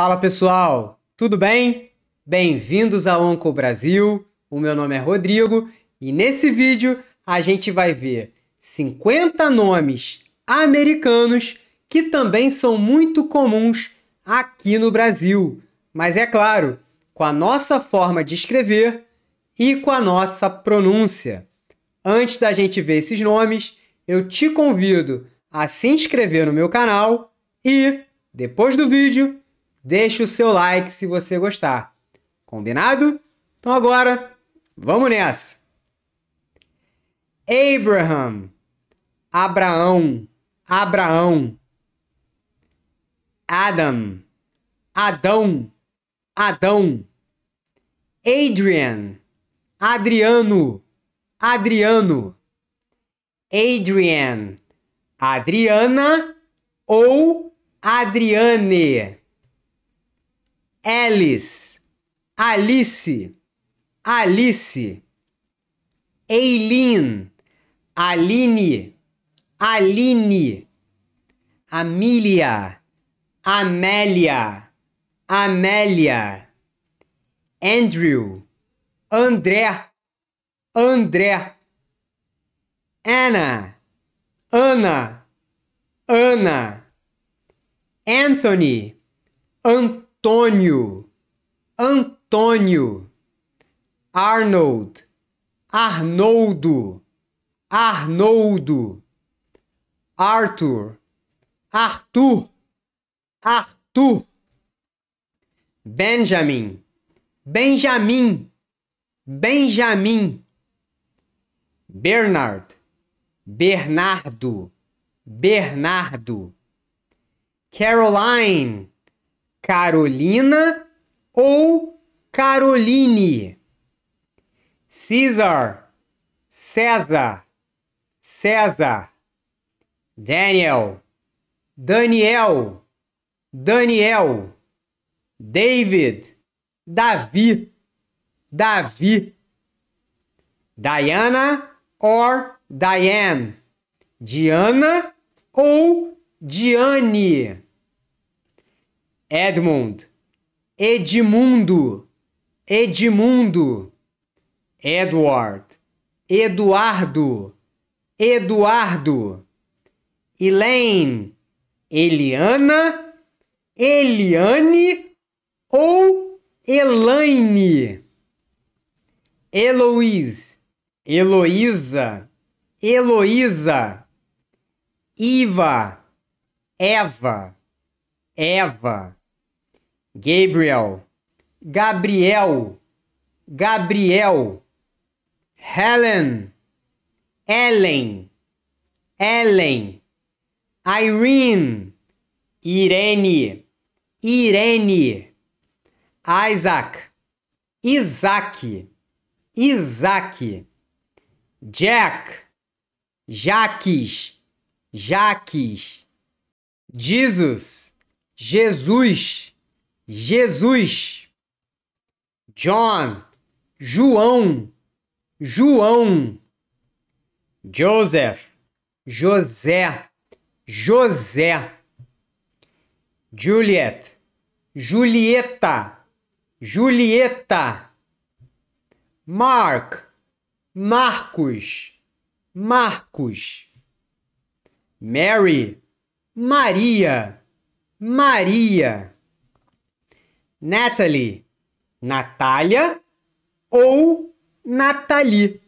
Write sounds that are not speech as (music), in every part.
Fala pessoal, tudo bem? Bem-vindos ao Onco Brasil. O meu nome é Rodrigo e nesse vídeo a gente vai ver 50 nomes americanos que também são muito comuns aqui no Brasil, mas é claro, com a nossa forma de escrever e com a nossa pronúncia. Antes da gente ver esses nomes, eu te convido a se inscrever no meu canal e, depois do vídeo, deixe o seu like se você gostar. Combinado? Então agora, vamos nessa. Abraham, Abraão, Abraão. Adam, Adão, Adão. Adrian, Adriano, Adriano. Adrian, Adriana ou Adriane. Alice, Alice, Alice, Eileen, Aline, Aline, Amília, Amélia, Amélia, Andrew, André, André, Anna, Ana, Ana, Anthony, Antônio, Antônio, Antônio, Arnold, Arnoldo, Arnoldo, Arthur, Arthur, Arthur, Benjamin, Benjamin, Benjamin, Bernard, Bernardo, Bernardo, Caroline, Carolina ou Caroline. Caesar, César, César. Daniel, Daniel, Daniel. David, Davi, Davi. Diana or Diane. Diana ou Diane. Edmund, Edmundo, Edmundo, Edward, Eduardo, Eduardo, Elaine, Eliana, Eliane ou Elaine, Heloise, Heloísa, Heloísa, Iva, Eva, Eva. Gabriel, Gabriel, Gabriel, Helen, Ellen, Ellen, Irene, Irene, Irene, Isaac, Isaac, Isaac, Jack, Jaques, Jaques, Jesus, Jesus Jesus, John, João, João, Joseph, José, José, Juliet, Julieta, Julieta, Mark, Marcos, Marcos, Mary, Maria, Maria. Natalie, Natália ou Natali?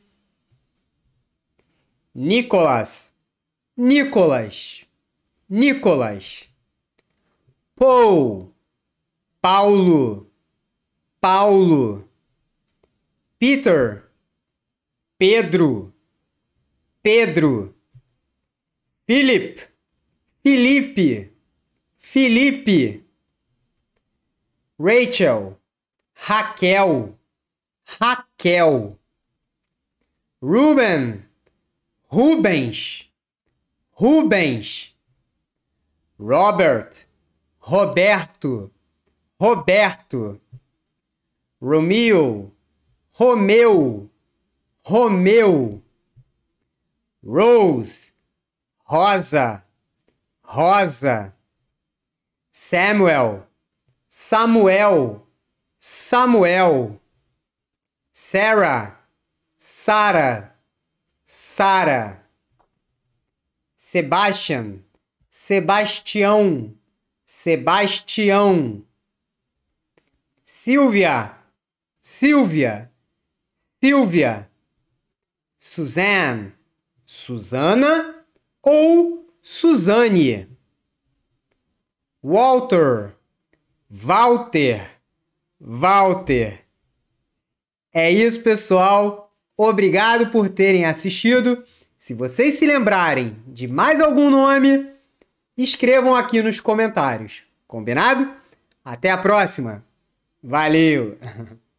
Nicolas, Nicolas, Nicolas. Paul, Paulo, Paulo. Peter, Pedro, Pedro. Philip, Felipe, Felipe. Rachel, Raquel, Raquel. Ruben, Rubens, Rubens. Robert, Roberto, Roberto. Romeo, Romeu, Romeu. Rose, Rosa, Rosa. Samuel, Samuel, Samuel. Sarah, Sara, Sara. Sebastian, Sebastião, Sebastião. Silvia, Silvia, Silvia. Suzanne, Susana ou Suzane. Walter, Walter. Walter. É isso, pessoal. Obrigado por terem assistido. Se vocês se lembrarem de mais algum nome, escrevam aqui nos comentários. Combinado? Até a próxima. Valeu! (laughs)